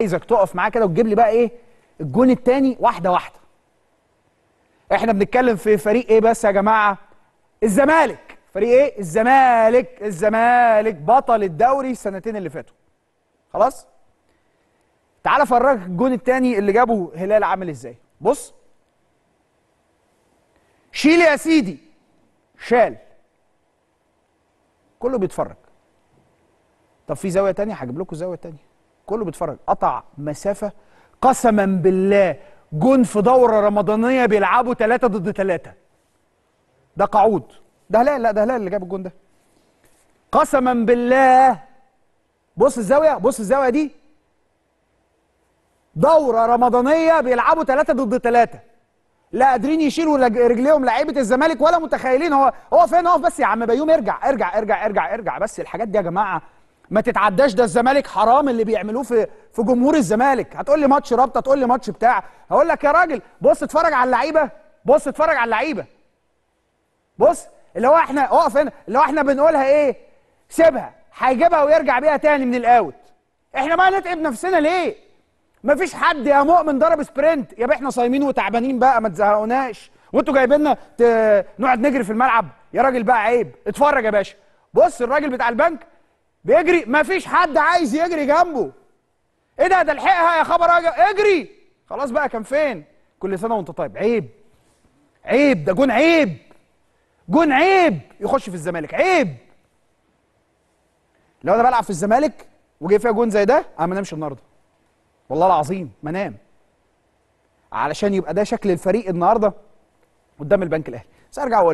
عايزك تقف معاه كده وتجيب لي بقى ايه الجون الثاني واحده واحده احنا بنتكلم في فريق ايه بس يا جماعه الزمالك فريق ايه الزمالك الزمالك بطل الدوري السنتين اللي فاتوا خلاص تعال افرجك الجون الثاني اللي جابه هلال عامل ازاي بص شيل يا سيدي شال كله بيتفرج طب في زاويه تانية هجيب لكم زاويه تانية كله بيتفرج قطع مسافه قسما بالله جون في دوره رمضانيه بيلعبوا ثلاثه ضد ثلاثه ده قعود ده هلال لا ده هلال اللي جاب الجون ده قسما بالله بص الزاويه بص الزاويه دي دوره رمضانيه بيلعبوا ثلاثه ضد ثلاثه لا قادرين يشيلوا رجليهم لعيبه الزمالك ولا متخيلين هو هو فين اقف بس يا عم بيوم ارجع ارجع ارجع ارجع ارجع بس الحاجات دي يا جماعه ما تتعداش ده الزمالك حرام اللي بيعملوه في في جمهور الزمالك هتقول لي ماتش رابطه تقول لي ماتش بتاع هقول لك يا راجل بص اتفرج على اللعيبه بص اتفرج على اللعيبه بص اللي هو احنا اقف هنا اللي هو احنا بنقولها ايه سيبها هيجيبها ويرجع بيها تاني من الاوت احنا بقى نتعب نفسنا ليه مفيش حد يا مؤمن ضرب سبرنت يا احنا صايمين وتعبانين بقى ما تزهقوناش وانتوا جايبيننا ت... نقعد نجري في الملعب يا راجل بقى عيب اتفرج يا باشا بص الراجل بتاع البنك بيجري مفيش حد عايز يجري جنبه ايه ده ده الحقها يا خبر اجري خلاص بقى كان فين كل سنه وانت طيب عيب عيب ده جون عيب جون عيب يخش في الزمالك عيب لو انا بلعب في الزمالك وجاي فيها جون زي ده انا ما انامش النهارده والله العظيم ما انام علشان يبقى ده شكل الفريق النهارده قدام البنك الاهلي بس ارجع